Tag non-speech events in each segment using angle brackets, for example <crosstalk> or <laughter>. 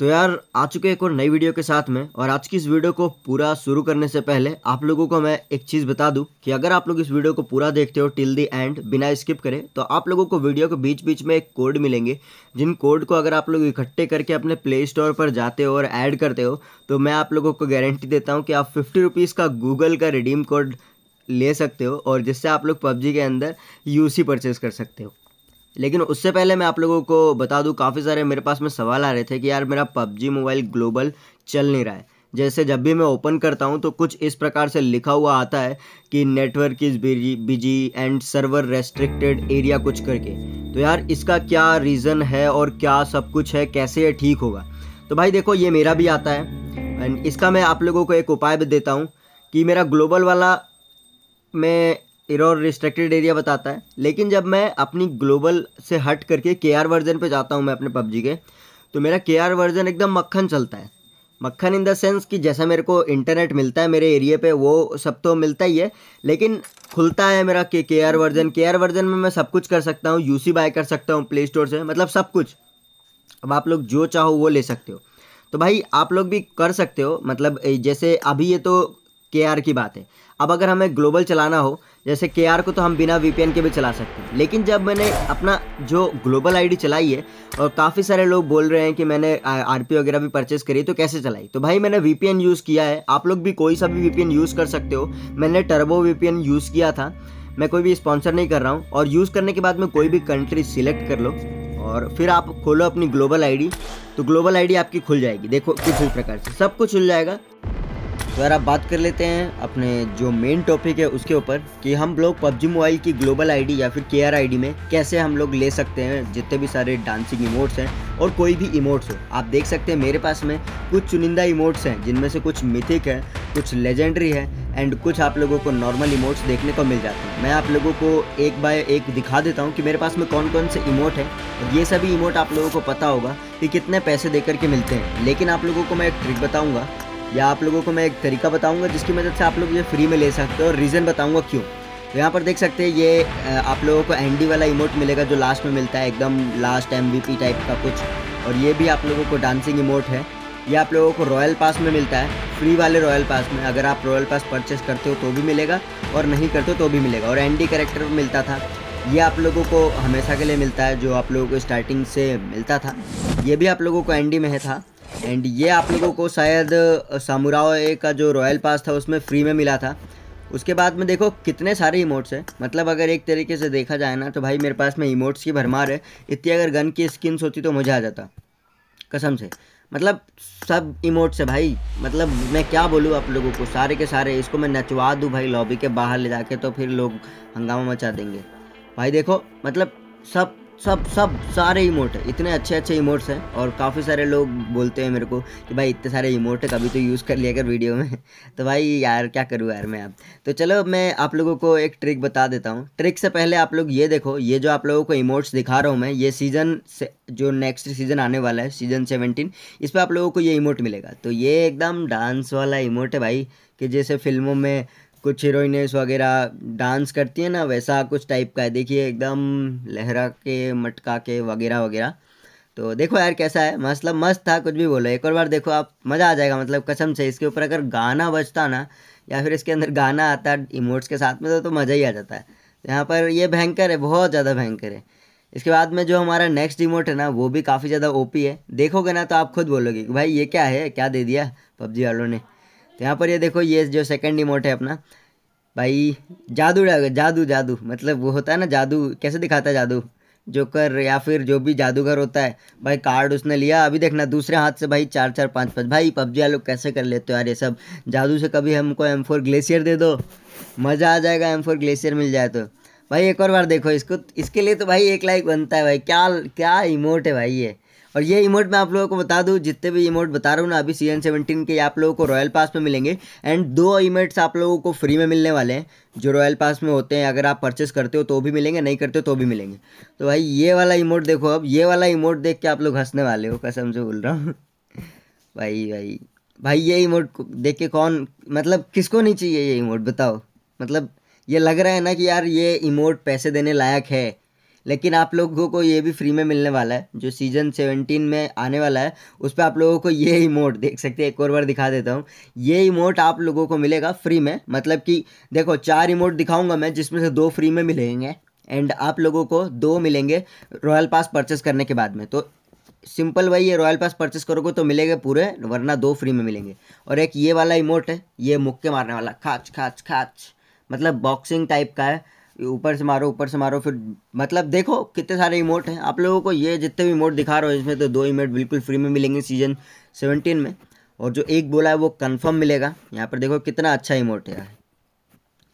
तो यार आ चुके एक और नई वीडियो के साथ में और आज की इस वीडियो को पूरा शुरू करने से पहले आप लोगों को मैं एक चीज़ बता दूं कि अगर आप लोग इस वीडियो को पूरा देखते हो टिल दी एंड बिना स्किप करें तो आप लोगों को वीडियो के बीच बीच में एक कोड मिलेंगे जिन कोड को अगर आप लोग इकट्ठे करके अपने प्ले स्टोर पर जाते हो और ऐड करते हो तो मैं आप लोगों को गारंटी देता हूँ कि आप फिफ्टी का गूगल का रिडीम कोड ले सकते हो और जिससे आप लोग पबजी के अंदर यूसी परचेज कर सकते हो लेकिन उससे पहले मैं आप लोगों को बता दूं काफ़ी सारे मेरे पास में सवाल आ रहे थे कि यार मेरा पबजी मोबाइल ग्लोबल चल नहीं रहा है जैसे जब भी मैं ओपन करता हूँ तो कुछ इस प्रकार से लिखा हुआ आता है कि network is busy and server restricted area कुछ करके तो यार इसका क्या रीज़न है और क्या सब कुछ है कैसे ये ठीक होगा तो भाई देखो ये मेरा भी आता है एंड इसका मैं आप लोगों को एक उपाय भी देता हूँ कि मेरा ग्लोबल वाला मैं एरर रिस्ट्रिक्टेड एरिया बताता है लेकिन जब मैं अपनी ग्लोबल से हट करके के आर वर्जन पर जाता हूँ मैं अपने पबजी के तो मेरा के आर वर्जन एकदम मक्खन चलता है मक्खन इन द सेंस कि जैसा मेरे को इंटरनेट मिलता है मेरे एरिया पे वो सब तो मिलता ही है लेकिन खुलता है मेरा के K R version K R version में मैं सब कुछ कर सकता हूँ यूसी बाय कर सकता हूँ प्ले स्टोर से मतलब सब कुछ अब आप लोग जो चाहो वो ले सकते हो तो भाई आप लोग भी कर सकते हो मतलब जैसे अभी ये तो के की बात है अब अगर हमें ग्लोबल चलाना हो जैसे के को तो हम बिना वी के भी चला सकते हैं लेकिन जब मैंने अपना जो ग्लोबल आईडी चलाई है और काफ़ी सारे लोग बोल रहे हैं कि मैंने आर वगैरह भी परचेज़ करी तो कैसे चलाई तो भाई मैंने वी यूज़ किया है आप लोग भी कोई सा भी वी यूज़ कर सकते हो मैंने टर्बो वी यूज़ किया था मैं कोई भी स्पॉन्सर नहीं कर रहा हूँ और यूज़ करने के बाद में कोई भी कंट्री सिलेक्ट कर लो और फिर आप खोलो अपनी ग्लोबल आईडी तो ग्लोबल आईडी आपकी खुल जाएगी देखो किस प्रकार से सब कुछ खुल जाएगा तो यार आप बात कर लेते हैं अपने जो मेन टॉपिक है उसके ऊपर कि हम लोग पबजी मोबाइल की ग्लोबल आईडी या फिर के आर में कैसे हम लोग ले सकते हैं जितने भी सारे डांसिंग इमोट्स हैं और कोई भी इमोट्स हो आप देख सकते हैं मेरे पास में कुछ चुनिंदा इमोट्स हैं जिनमें से कुछ मिथिक है कुछ लेजेंडरी है एंड कुछ आप लोगों को नॉर्मल इमोट्स देखने को मिल जाते हैं मैं आप लोगों को एक बाय एक दिखा देता हूँ कि मेरे पास में कौन कौन से इमोट है और ये सभी इमोट आप लोगों को पता होगा कि कितने पैसे दे करके मिलते हैं लेकिन आप लोगों को मैं एक ट्रिक बताऊँगा या आप लोगों को मैं एक तरीका बताऊंगा जिसकी मदद से आप लोग ये फ्री में ले सकते हो और रीज़न बताऊंगा क्यों तो यहाँ पर देख सकते हैं ये आप लोगों को एनडी वाला इमोट मिलेगा जो लास्ट में मिलता है एकदम लास्ट एम टाइप का कुछ और ये भी आप लोगों को डांसिंग इमोट है ये आप लोगों को रॉयल पास में मिलता है फ्री वाले रॉयल पास में अगर आप रॉयल पास परचेस करते हो तो भी मिलेगा और नहीं करते हो तो भी मिलेगा और एनडी करेक्टर मिलता था ये आप लोगों को हमेशा के लिए मिलता है जो आप लोगों को स्टार्टिंग से मिलता था ये भी आप लोगों को एनडी में है था एंड ये आप लोगों को शायद सामुराओ का जो रॉयल पास था उसमें फ्री में मिला था उसके बाद में देखो कितने सारे इमोट्स हैं मतलब अगर एक तरीके से देखा जाए ना तो भाई मेरे पास में इमोट्स की भरमार है इतनी अगर गन की स्किन्स होती तो मज़ा आ जाता कसम से मतलब सब इमोट्स है भाई मतलब मैं क्या बोलूँ आप लोगों को सारे के सारे इसको मैं नचवा दूँ भाई लॉबी के बाहर ले जाके तो फिर लोग हंगामा मचा देंगे भाई देखो मतलब सब सब सब सारे इमोट इतने अच्छे अच्छे इमोट्स हैं और काफ़ी सारे लोग बोलते हैं मेरे को कि भाई इतने सारे इमोट कभी तो यूज़ कर लिया कर वीडियो में <laughs> तो भाई यार क्या करूँ यार मैं आप तो चलो मैं आप लोगों को एक ट्रिक बता देता हूँ ट्रिक से पहले आप लोग ये देखो ये जो आप लोगों को इमोट्स दिखा रहा हूँ मैं ये सीज़न से जो नेक्स्ट सीज़न आने वाला है सीज़न सेवनटीन इस पर आप लोगों को ये इमोट मिलेगा तो ये एकदम डांस वाला इमोट है भाई कि जैसे फिल्मों में कुछ हीरोइनेस वगैरह डांस करती है ना वैसा कुछ टाइप का है देखिए एकदम लहरा के मटका के वगैरह वगैरह तो देखो यार कैसा है मतलब मस्त था कुछ भी बोलो एक और बार देखो आप मज़ा आ जाएगा मतलब कसम से इसके ऊपर अगर गाना बजता ना या फिर इसके अंदर गाना आता इमोट्स के साथ में तो, तो मज़ा ही आ जाता है यहाँ पर ये भयंकर है बहुत ज़्यादा भयंकर है इसके बाद में जो हमारा नेक्स्ट इमोट है ना वो भी काफ़ी ज़्यादा ओपी है देखोगे ना तो आप खुद बोलोगे कि भाई ये क्या है क्या दे दिया पबजी वालों ने तो यहाँ पर ये देखो ये जो सेकेंड इमोट है अपना भाई जादू जादू जादू मतलब वो होता है ना जादू कैसे दिखाता है जादू जोकर या फिर जो भी जादूगर होता है भाई कार्ड उसने लिया अभी देखना दूसरे हाथ से भाई चार चार पाँच पाँच भाई पबजी लोग कैसे कर लेते हो यार ये सब जादू से कभी हमको एम फोर ग्लेशियर दे दो मज़ा आ जाएगा एम फोर ग्लेशियर मिल जाए तो भाई एक और बार देखो इसको इसके लिए तो भाई एक लाइक बनता है भाई क्या क्या इमोट है भाई ये और ये इमोट मैं आप लोगों को बता दूँ जितने भी इमोट बता रहा हूँ ना अभी सीजन सेवनटीन के आप लोगों को रॉयल पास में मिलेंगे एंड दो इमेट्स आप लोगों को फ्री में मिलने वाले हैं जो रॉयल पास में होते हैं अगर आप परचेस करते हो तो भी मिलेंगे नहीं करते हो तो भी मिलेंगे तो भाई ये वाला इमोट देखो अब ये वाला इमोट देख के आप लोग हंसने वाले हो कसम से बोल रहा हूँ <laughs> भाई भाई भाई ये इमोट देख के कौन मतलब किसको नहीं चाहिए ये इमोट बताओ मतलब ये लग रहा है ना कि यार ये इमोट पैसे देने लायक है लेकिन आप लोगों को ये भी फ्री में मिलने वाला है जो सीज़न सेवनटीन में आने वाला है उस पर आप लोगों को ये इमोट देख सकते हैं एक और बार दिखा देता हूँ ये इमोट आप लोगों को मिलेगा फ्री में मतलब कि देखो चार इमोट दिखाऊंगा मैं जिसमें से दो फ्री में मिलेंगे एंड आप लोगों को दो मिलेंगे रॉयल पास परचेस करने के बाद में तो सिंपल भाई ये रॉयल पास परचेस करोगे तो मिलेंगे पूरे वरना दो फ्री में मिलेंगे और एक ये वाला इमोट है ये मुक्के मारने वाला खाच खाच खाच मतलब बॉक्सिंग टाइप का है ऊपर से मारो ऊपर से मारो फिर मतलब देखो कितने सारे इमोट हैं आप लोगों को ये जितने भी इमोट दिखा रहे हो इसमें तो दो इमोट बिल्कुल फ्री में मिलेंगे सीजन सेवनटीन में और जो एक बोला है वो कंफर्म मिलेगा यहाँ पर देखो कितना अच्छा इमोट है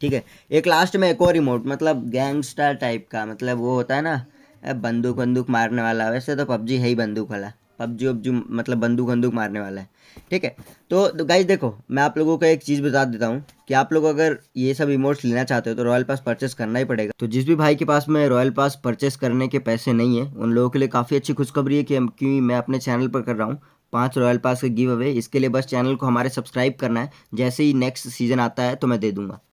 ठीक है एक लास्ट में एक और इमोट मतलब गैंगस्टर टाइप का मतलब वो होता है ना बंदूक बंदूक मारने वाला वैसे तो पबजी है ही बंदूक वाला पबजी वबजी मतलब बंदूक बंदूक मारने वाला है ठीक है तो, तो गाइज देखो मैं आप लोगों को एक चीज़ बता देता हूँ कि आप लोग अगर ये सब इमोट्स लेना चाहते हो तो रॉयल पास परचेस करना ही पड़ेगा तो जिस भी भाई के पास में रॉयल पास परचेस करने के पैसे नहीं है उन लोगों के लिए काफ़ी अच्छी खुशखबरी है कि क्योंकि मैं अपने चैनल पर कर रहा हूँ पाँच रॉयल पास का गिव अवे इसके लिए बस चैनल को हमारे सब्सक्राइब करना है जैसे ही नेक्स्ट सीजन आता है तो मैं दे दूंगा